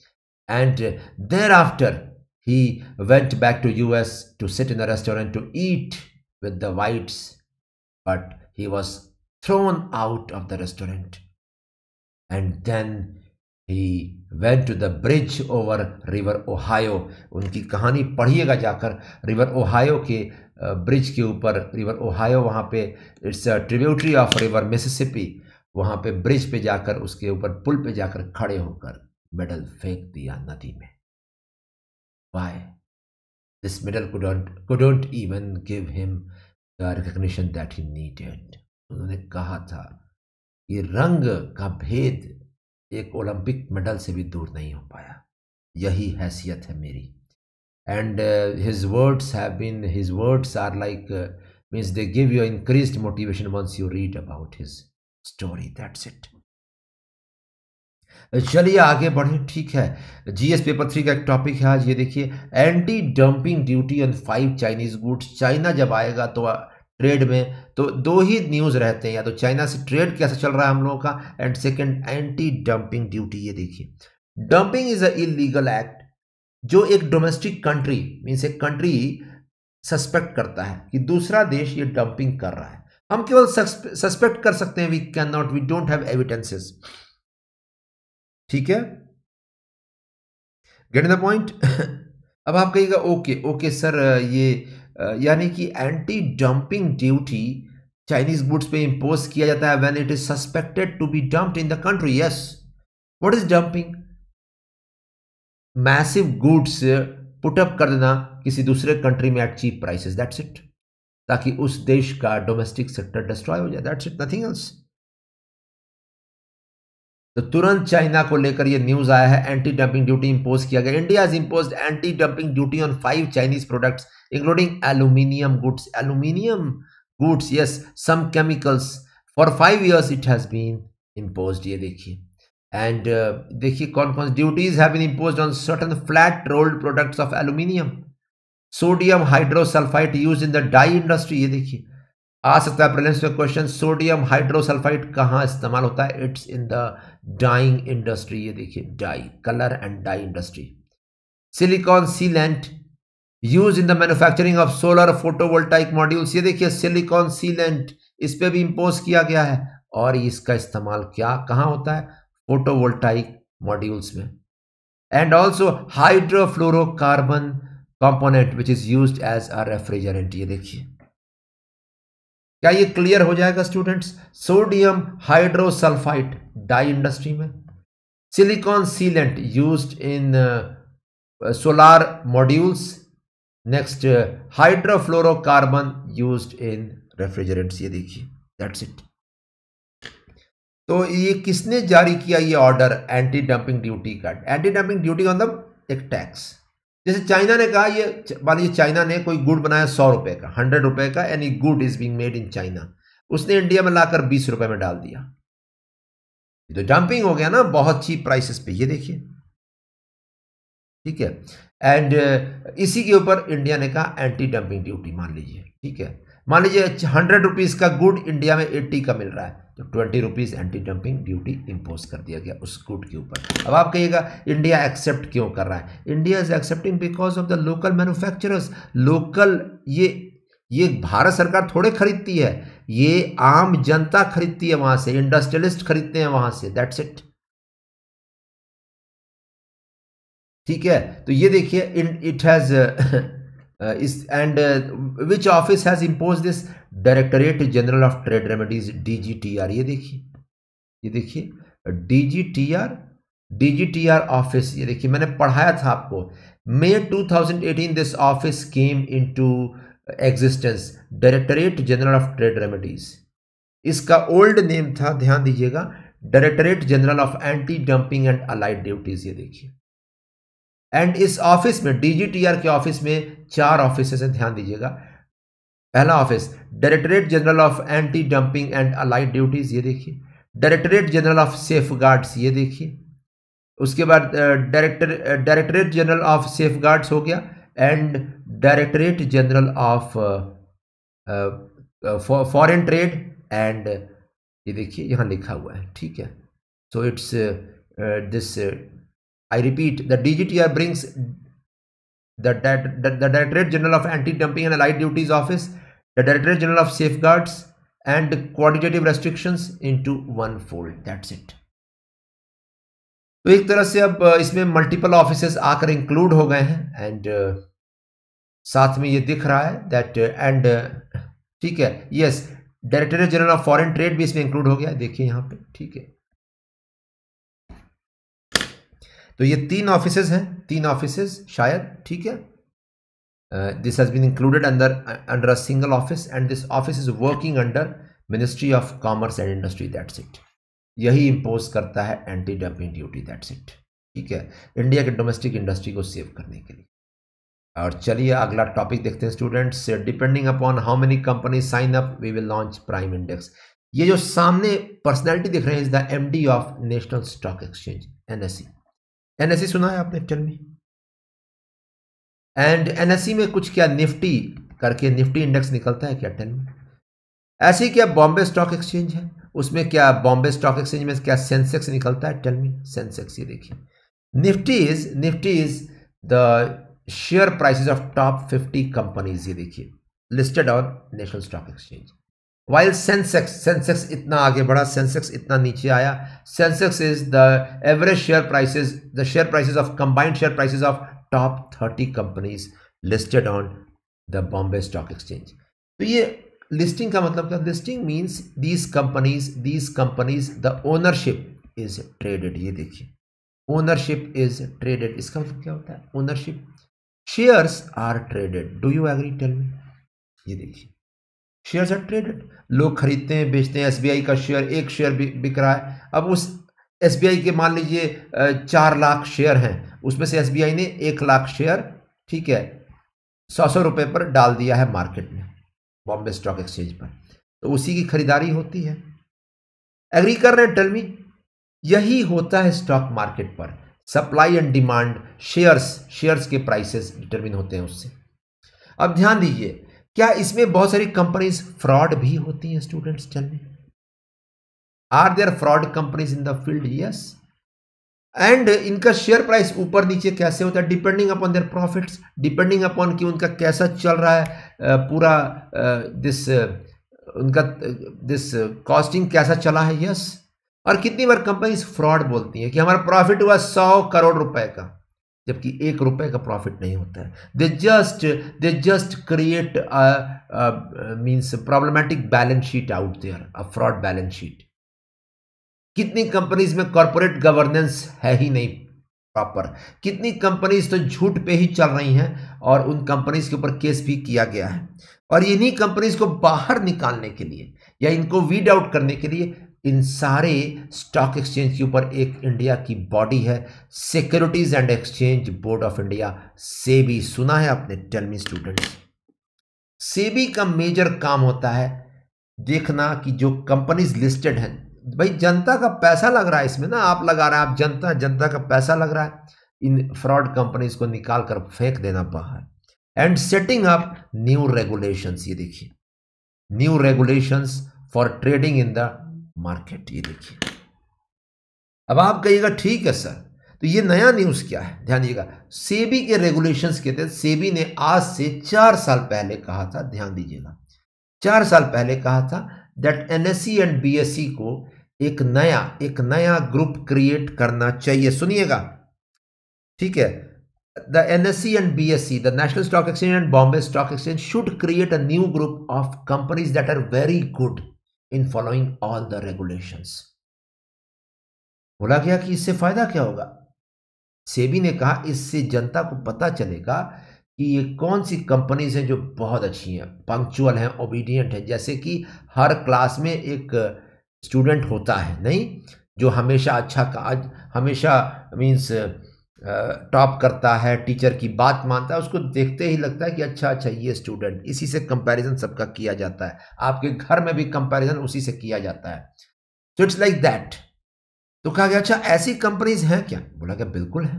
And uh, thereafter, he went back to US to sit in a restaurant to eat with the whites. But he was thrown out of the restaurant. And then he went to the bridge over river Ohio उनकी कहानी पढ़िएगा जाकर river Ohio के bridge के ऊपर river Ohio वहाँ पे it's a tributary of river Mississippi वहाँ पे ब्रिज पे जाकर उसके ऊपर पुल पे जाकर खड़े होकर मेडल फेंक दिया नदी में why this medal couldn't even give him the recognition that he needed उन्होंने कहा था ये रंग का भेद एक ओलंपिक मेडल से भी दूर नहीं हो पाया यही हैसियत है मेरी and his words have been his words are like means they give you increase motivation once you read about his story that's it चलिए आगे बढ़े ठीक है जीएस पेपर थ्री का एक टॉपिक है आज ये देखिए anti dumping duty on five Chinese goods China जब आएगा तो ट्रेड में तो दो ही न्यूज़ रहते हैं या तो चाइना से ट्रेड कैसे चल रहा है हम लोगों का and second anti dumping duty ये देखिए dumping is a illegal act जो एक डोमेस्टिक कंट्री मीन्स एक कंट्री सस्पेक्ट करता है कि दूसरा देश ये डंपिंग कर रहा है हम केवल सस्पेक्ट कर सकते हैं we can not we don't have evidences ठीक है गेट द पॉइंट अब आप कहिएगा ओके ओके सर ये यानी कि anti dumping duty Chinese goods पे इम्पोज किया जाता है when it is suspected to be dumped in the country yes what is dumping massive goods put up कर देना किसी दूसरे कंट्री में at cheap prices that's it ताकि उस देश का डोमेस्टिक सेक्टर डिस्ट्रॉय हो जाए दैट्स इट नथिंग एल्स तो तुरंत चाइना को लेकर यह न्यूज आया है एंटी डंपिंग ड्यूटी इंपोज किया गया India is impose anti dumping duty on five Chinese products including aluminium goods aluminium goods yes some chemicals for five years it has been impose ये देखिए and uh, देखिए कौन कौन duties have been impose on certain flat rolled products of aluminium sodium hydrosulphide use in the dye industry ये देखिए आ सकता है prelims में क्वेश्चन सोडियम हाइड्रोसल्फाइड कहाँ इस्तेमाल होता है it's in the dyeing industry ये देखिए dye colour and dye industry silicon sealant use in the manufacturing of solar photovoltaic modules ये देखिए सिलिकॉन सीलेंट इस पर भी इम्पोज किया गया है और इसका इस्तेमाल क्या कहाँ होता है फोटोवोल्टाइक मॉड्यूल्स में and also hydrofluorocarbon component which is use as a refrigerant ये देखिए क्या ये क्लियर हो जाएगा students sodium hydrosulphide dye industry में silicon sealant used in solar modules next hydrofluorocarbon used in refrigerants ये देखिए दैट्स इट तो ये किसने जारी किया ये ऑर्डर एंटी डंपिंग ड्यूटी का एंटी डंपिंग ड्यूटी मतलब एक टैक्स जैसे चाइना ने कहा ये मान लीजिए चाइना ने कोई गुड़ बनाया सौ रुपए का हंड्रेड रुपए का any good is being made in China उसने इंडिया में लाकर बीस रुपए में डाल दिया तो डंपिंग हो गया ना बहुत चीप प्राइसेस पे ये देखिए ठीक है एंड uh, इसी के ऊपर इंडिया ने कहा एंटी डंपिंग ड्यूटी मान लीजिए ठीक है मान लीजिए हंड्रेड रुपीज का गुड इंडिया में एट्टी का मिल रहा है तो twenty rupees anti dumping duty impose कर दिया गया उस गुड के ऊपर अब आप कहिएगा इंडिया एक्सेप्ट क्यों कर रहा है India is accepting because of the local manufacturers local ये ये भारत सरकार थोड़े खरीदती है ये आम जनता खरीदती है वहाँ से इंडस्ट्रियलिस्ट खरीदते हैं वहाँ से दैट्स इट ठीक है तो ये देखिए it has is and which office has impose this directorate general of trade remedies DGTR ये देखिए ये देखिए डीजीटीआर डीजीटीआर ऑफिस ये देखिए मैंने पढ़ाया था आपको May 2018 this office came into existence directorate general of trade remedies इसका ओल्ड नेम था ध्यान दीजिएगा directorate general of anti dumping and allied duties ये देखिए एंड इस ऑफिस में डीजीटीआर के ऑफिस में चार ऑफिस हैं ध्यान दीजिएगा पहला office directorate general of anti dumping and allied duties ये देखिए directorate general of safeguards ये देखिए उसके बाद director directorate general of safeguards हो गया and directorate general of foreign trade and ये देखिए यहाँ लिखा हुआ है ठीक है so it's this I repeat, the DGTR brings the, that the director General of Anti-Dumping and Allied Duties Office, the director General of Safeguards and Quantitative Restrictions into one fold. That's it. तो एक तरह से अब इसमें multiple office आकर include हो गए हैं एंड साथ में ये दिख रहा है दैट एंड ठीक है yes directorate general of foreign trade भी इसमें इंक्लूड हो गया देखिए यहाँ पे ठीक है तो ये तीन ऑफिस हैं तीन ऑफिस शायद ठीक है this has been included under under a single office and this office is working under ministry of commerce and industry that's it यही इम्पोज करता है anti dumping duty that's it ठीक है इंडिया के डोमेस्टिक इंडस्ट्री को save करने के लिए और चलिए अगला टॉपिक देखते हैं students depending upon how many company sign up we will launch prime index ये जो सामने पर्सनैलिटी दिख रहे हैं is the D of national stock exchange N C NSC सुना है आपने एक्चुअल में एंड एनएससी में कुछ क्या निफ्टी करके निफ्टी इंडेक्स निकलता है क्या टेन में ऐसी क्या बॉम्बे स्टॉक एक्सचेंज है उसमें क्या बॉम्बे स्टॉक एक्सचेंज में क्या सेंसेक्स निकलता है टेन में सेंसेक्स ये देखिए Nifty is Nifty is the share prices of top 50 companies ये देखिए listed on national stock exchange while Sensex Sensex इतना आगे बढ़ा सेंसेक्स इतना नीचे आया Sensex is the average share prices the share prices of combined share prices of top thirty companies listed on the Bombay stock exchange तो ये listing का मतलब क्या listing means these companies these companies the ownership is traded ये देखिए ownership is traded इसका मतलब क्या होता है ownership shares are traded do you agree tell me ये देखिए शेयर्स आर ट्रेडेड लोग खरीदते हैं बेचते हैं एसबीआई का शेयर एक शेयर बिक रहा है अब उस एसबीआई के मान लीजिए चार लाख शेयर हैं उसमें से एसबीआई ने एक लाख शेयर ठीक है सौ सौ रुपये पर डाल दिया है मार्केट में बॉम्बे स्टॉक एक्सचेंज पर तो उसी की खरीदारी होती है एग्री कर रहे टलमी यही होता है स्टॉक मार्केट पर supply and demand shares shares के प्राइसेस डिटरमिन होते हैं उससे अब ध्यान दीजिए क्या इसमें बहुत सारी कंपनीज फ्रॉड भी होती हैं स्टूडेंट्स चल are there fraud companies in the field yes and इनका शेयर प्राइस ऊपर नीचे कैसे होता है depending upon their profits depending upon कि उनका कैसा चल रहा है पूरा दिस उनका दिस कॉस्टिंग कैसा चला है यस yes. और कितनी बार कंपनीज फ्रॉड बोलती हैं कि हमारा प्रॉफिट हुआ सौ करोड़ रुपए का जबकि एक रुपए का प्रॉफिट नहीं होता है they just they just create means problematic balance sheet out there a fraud balance sheet कितनी कंपनीज में कॉरपोरेट गवर्नेंस है ही नहीं प्रॉपर कितनी कंपनीज तो झूठ पे ही चल रही हैं और उन कंपनीज के ऊपर केस भी किया गया है और इन्हीं कंपनीज को बाहर निकालने के लिए या इनको वीड आउट करने के लिए इन सारे स्टॉक एक्सचेंज के ऊपर एक इंडिया की बॉडी है securities and exchange board of India SEBI सुना है आपने टेलमी स्टूडेंट्स सेबी का मेजर काम होता है देखना कि जो कंपनीज लिस्टेड हैं भाई जनता का पैसा लग रहा है इसमें ना आप लगा रहे हैं आप जनता जनता का पैसा लग रहा है इन फ्रॉड कंपनीज को निकाल कर फेंक देना बाहर and setting up new regulations ये देखिए new regulations for trading in the market ये देखिए अब आप कहिएगा ठीक है सर तो ये नया न्यूज़ क्या है ध्यान दीजिएगा सेबी के रेगुलेशंस के तहत सेबी ने आज से चार साल पहले कहा था ध्यान दीजिएगा चार साल पहले कहा था दैट एनएससी एंड बीएससी को एक नया एक नया ग्रुप क्रिएट करना चाहिए सुनिएगा ठीक है the NSC and BSE, the national stock exchange and Bombay stock exchange should create a new group of companies that are very good in following all the regulation बोला गया कि इससे फायदा क्या होगा सेबी ने कहा इससे जनता को पता चलेगा कि ये कौन सी कंपनीज हैं जो बहुत अच्छी हैं पंक्चुअल हैं ओबीडियंट हैं जैसे कि हर क्लास में एक स्टूडेंट होता है नहीं जो हमेशा अच्छा काज हमेशा मीन्स टॉप करता है टीचर की बात मानता है उसको देखते ही लगता है कि अच्छा अच्छा ये स्टूडेंट इसी से कंपैरिजन सबका किया जाता है आपके घर में भी कंपैरिजन उसी से किया जाता है सो इट्स लाइक दैट तो कहा गया अच्छा ऐसी कंपनीज हैं क्या बोला गया बिल्कुल है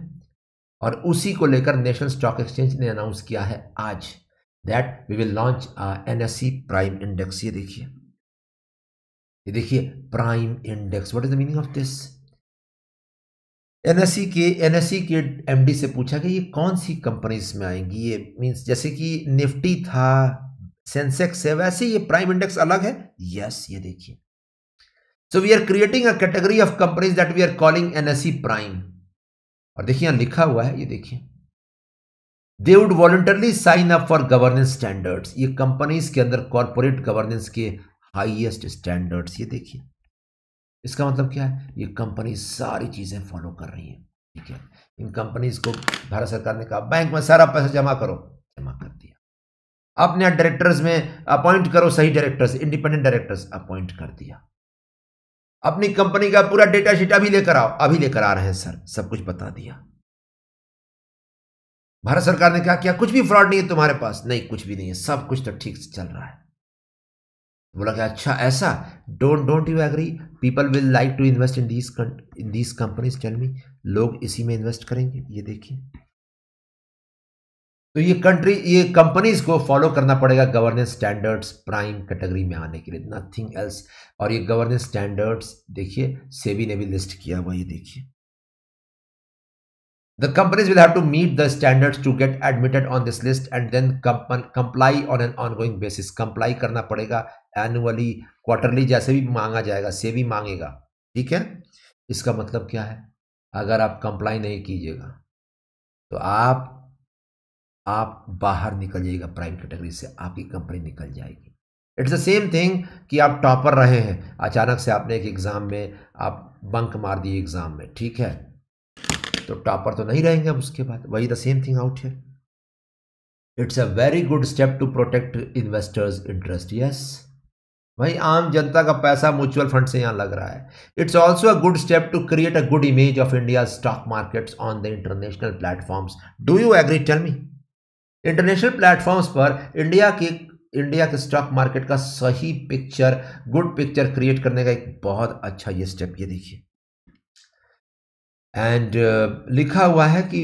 और उसी को लेकर नेशनल स्टॉक एक्सचेंज ने अनाउंस किया है आज that we will launch N S C prime index ये देखिए ये देखिए prime index what is the meaning of this C e K C e के डी से पूछा कि ये कौन सी कंपनीज में आएंगी ये मीन्स जैसे कि निफ्टी था सेंसेक्स है वैसे ये प्राइम इंडेक्स अलग है यस ये देखिए so we are creating a category of companies that we are calling NSC prime और देखिए यहां लिखा हुआ है ये देखिए they would voluntarily sign up for governance standards ये कंपनीज के अंदर कॉरपोरेट गवर्नेंस के हाइएस्ट स्टैंडर्ड्स ये देखिए इसका मतलब क्या है ये कंपनी सारी चीज़ें फॉलो कर रही हैं ठीक है इन कंपनीज को भारत सरकार ने कहा बैंक में सारा पैसा जमा करो जमा कर दिया अपने डायरेक्टर्स में अपॉइंट करो सही डायरेक्टर्स इंडिपेंडेंट डायरेक्टर्स अपॉइंट कर दिया अपनी कंपनी का पूरा डेटा शीट अभी लेकर आओ अभी लेकर आ रहे हैं सर सब कुछ बता दिया भारत सरकार ने कहा क्या कुछ भी फ्रॉड नहीं है तुम्हारे पास नहीं कुछ भी नहीं है सब कुछ तो ठीक से चल रहा है बोला कि अच्छा ऐसा don't don't you agree people will like to invest in these in these companies tell me लोग इसी में इन्वेस्ट करेंगे ये देखिए तो ये कंट्री ये कंपनीज को फॉलो करना पड़ेगा गवर्नेंस स्टैंडर्ड्स प्राइम कैटेगरी में आने के लिए नथिंग एल्स और ये गवर्नेंस स्टैंडर्ड्स देखिए सेबी ने भी लिस्ट किया हुआ ये देखिए The companies will have to meet the standards to get admitted on this list and then comp comply on an ongoing basis. Comply karna padega annually, quarterly jaise bhi manga jayega se bhi mangega theek hai iska matlab kya hai agar aap comply nahi kijiyega to aap aap bahar nikal jayega prime category se aapki company nikal jayegi it's the same thing कि आप topper रहे हैं अचानक से आपने एक exam में आप बंक मार दिए एग्ज़ाम में ठीक है तो टॉपर तो नहीं रहेंगे अब उसके बाद वही द सेम थिंग आउट है it's a very good step to protect investors interest yes वही आम जनता का पैसा म्यूचुअल फंड से यहाँ लग रहा है it's also a good step to create a good image of India stock market on the international platforms do you agree tell me international platforms पर इंडिया के इंडिया के स्टॉक मार्केट का सही पिक्चर गुड पिक्चर क्रिएट करने का एक बहुत अच्छा ये स्टेप ये देखिए एंड uh, लिखा हुआ है कि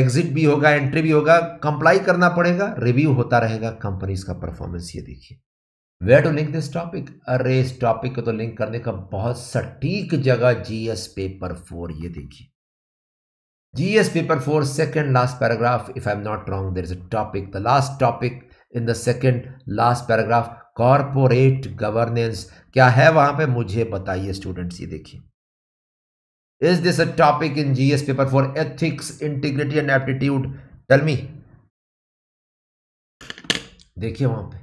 एग्जिट uh, भी होगा एंट्री भी होगा कंप्लाई करना पड़ेगा रिव्यू होता रहेगा कंपनीज का परफॉर्मेंस ये देखिए where to link this topic अरे इस टॉपिक को तो लिंक करने का बहुत सटीक जगह जीएस पेपर फोर ये देखिए paper four second last paragraph if I am not wrong there is a topic the last topic in the second last paragraph corporate governance क्या है वहां पे मुझे बताइए स्टूडेंट्स ये देखिए Is this a topic in GS paper for ethics, integrity and aptitude? Tell me. देखिए वहां पे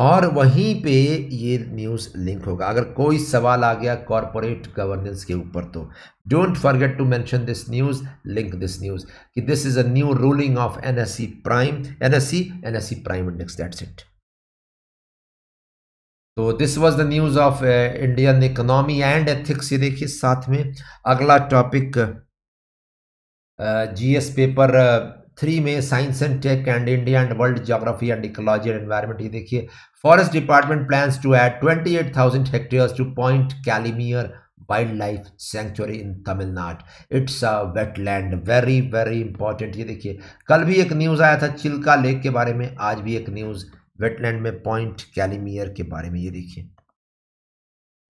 और वहीं पे ये न्यूज लिंक होगा अगर कोई सवाल आ गया कॉरपोरेट गवर्नेंस के ऊपर तो don't forget to mention this news link this news कि this is a new ruling of NSC prime NSC NSC prime index that's it तो this was the news of Indian economy and ethics ये देखिए साथ में अगला topic GS paper three में science and tech and India and world geography and ecology and environment ये देखिए forest department plans to add 28,000 hectares two point Calimere wildlife sanctuary in Tamil Nadu it's a wetland very very important ये देखिए कल भी एक news आया था Chilka lake के बारे में आज भी एक न्यूज़ वेटलैंड में पॉइंट कैलीमियर के बारे में ये देखिए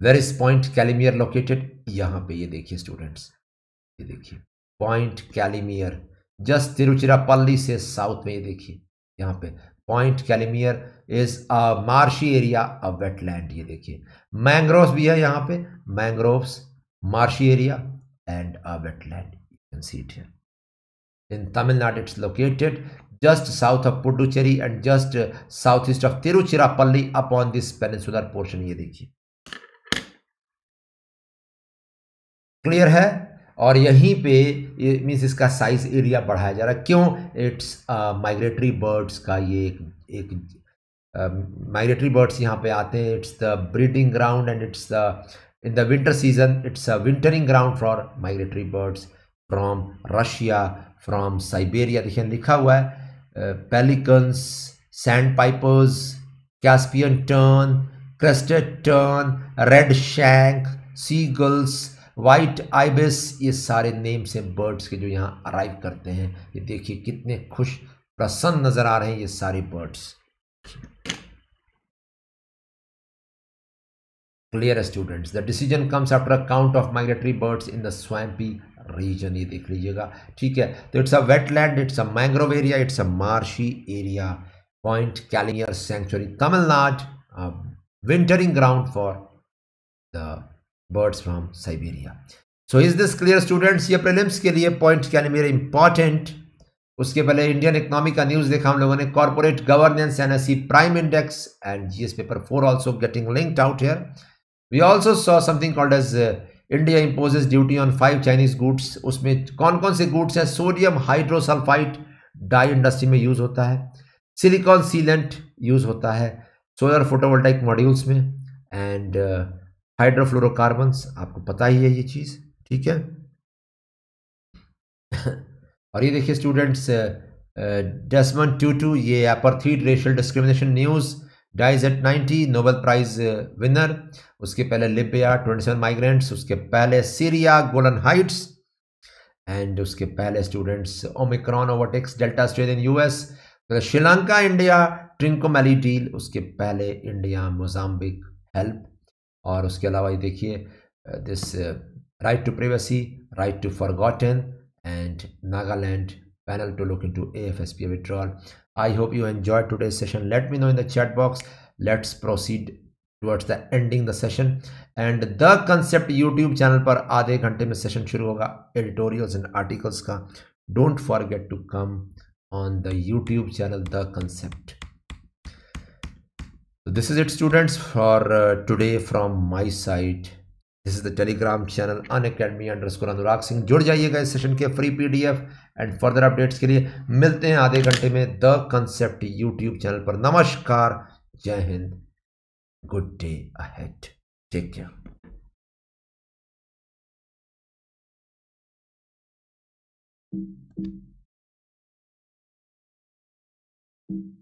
where is point Calimere located यहाँ पे ये देखिए स्टूडेंट्स ये देखिए पॉइंट कैलीमियर जस्ट तिरुचिरापल्ली से साउथ में ये देखिए यहाँ पे point Calimere is a marshy area a wetland ये देखिए मैंग्रोव भी है यहाँ पे mangrove marshy area and a wetland in Tamil Nadu it's located just south of Puducherry and just southeast of Tiruchirappalli upon this peninsular portion ये देखिए क्लियर है और यहीं पे मीन्स इसका साइज एरिया बढ़ाया जा रहा है क्यों इट्स माइग्रेटरी बर्ड्स का ये एक एक माइग्रेटरी बर्ड्स यहाँ पे आते हैं it's the breeding ground and it's the in the winter season it's a wintering ground for migratory birds from Russia from Siberia देखिए लिखा हुआ है pelicans sandpipers Caspian tern crested tern redshank sea seagulls white ibises ये सारे name से birds के जो यहाँ अराइव करते हैं ये देखिए कितने खुश प्रसन्न नजर आ रहे हैं ये सारे birds clear students the decision comes after count of migratory birds in the swampy region ये देख लीजिएगा ठीक है तो it's a wetland it's a mangrove area it's a marshy area point Calimere sanctuary Tamil Nadu wintering ground for the birds from Siberia so is this clear students ये prelims के लिए point कैलिमियर important उसके पहले इंडियन इकोनॉमी का न्यूज देखा हम लोगों ने corporate governance N S prime index and GS paper four also getting linked out here we also saw something called as India imposes duty on five Chinese goods उसमें कौन कौन से goods हैं सोडियम हाइड्रोसल्फाइट डाई इंडस्ट्री में use होता है silicon sealant use होता है सोलर फोटोवोल्टाइक मॉड्यूल्स में एंड हाइड्रोफ्लोरोकार्बन्स uh, आपको पता ही है ये चीज़ ठीक है *coughs* और ये देखिए स्टूडेंट्स डेस्मन टू टू ये three racial discrimination news dies at ninety Nobel prize winner uh, उसके पहले लिबिया ट्वेंटी सेवन माइग्रेंट्स उसके पहले सीरिया गोलन हाइट्स एंड उसके पहले students omicron overtakes delta in US Sri Lanka India Trincomalee deal उसके पहले इंडिया मोजाम्बिक हेल्प और उसके अलावा ये देखिए this right to privacy right to forgotten and Nagaland panel to look S P withdrawal I hope you enjoyed today's session. Let me know in the chat box. Let's proceed towards the ending the session. And the concept YouTube channel पर आधे घंटे में session शुरू होगा editorials and articles का don't forget to come on the YouTube channel the concept this is it students for uh, today from my side this is the telegram channel unacademy underscore anurag singh जुड़ जाइएगा इस session के free PDF and further updates के लिए मिलते हैं आधे घंटे में द कंसेप्ट यूट्यूब चैनल पर नमस्कार जय हिंद good day ahead take care Thank you.